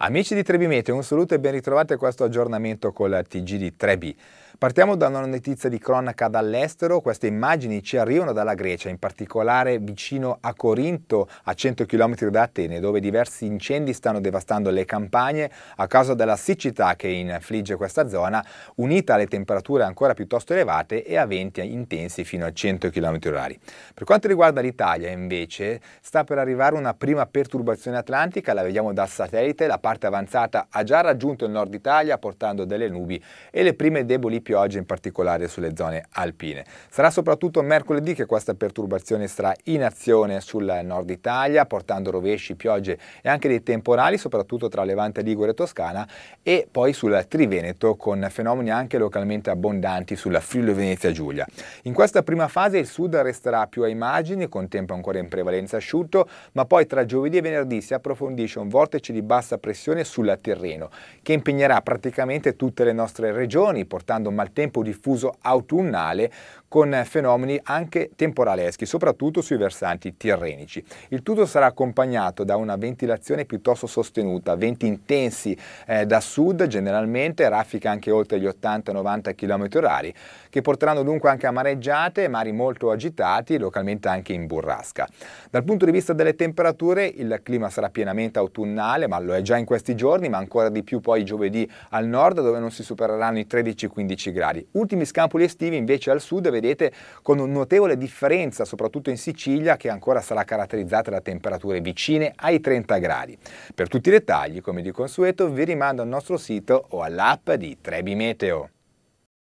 Amici di Trebimete, un saluto e ben ritrovati a questo aggiornamento con la TG di Trebi. Partiamo da una notizia di cronaca dall'estero, queste immagini ci arrivano dalla Grecia, in particolare vicino a Corinto, a 100 km da Atene, dove diversi incendi stanno devastando le campagne a causa della siccità che infligge questa zona, unita alle temperature ancora piuttosto elevate e a venti intensi fino a 100 km/h. Per quanto riguarda l'Italia, invece, sta per arrivare una prima perturbazione atlantica, la vediamo dal satellite, la parte avanzata ha già raggiunto il nord Italia portando delle nubi e le prime deboli piogge in particolare sulle zone alpine. Sarà soprattutto mercoledì che questa perturbazione sarà in azione sul nord Italia portando rovesci, piogge e anche dei temporali soprattutto tra Levante, Ligure e Toscana e poi sul Triveneto con fenomeni anche localmente abbondanti sulla Friuli Venezia Giulia. In questa prima fase il sud resterà più ai margini con tempo ancora in prevalenza asciutto ma poi tra giovedì e venerdì si approfondisce un vortice di bassa pressione sul terreno che impegnerà praticamente tutte le nostre regioni portando maltempo diffuso autunnale con fenomeni anche temporaleschi, soprattutto sui versanti tirrenici. Il tutto sarà accompagnato da una ventilazione piuttosto sostenuta, venti intensi eh, da sud generalmente, raffica anche oltre gli 80-90 km/h, che porteranno dunque anche a mareggiate, mari molto agitati, localmente anche in burrasca. Dal punto di vista delle temperature, il clima sarà pienamente autunnale, ma lo è già in questi giorni, ma ancora di più poi giovedì al nord, dove non si supereranno i 13-15 12 gradi. Ultimi scampoli estivi invece al sud vedete con una notevole differenza, soprattutto in Sicilia, che ancora sarà caratterizzata da temperature vicine ai 30 gradi. Per tutti i dettagli, come di consueto, vi rimando al nostro sito o all'app di Trebi Meteo.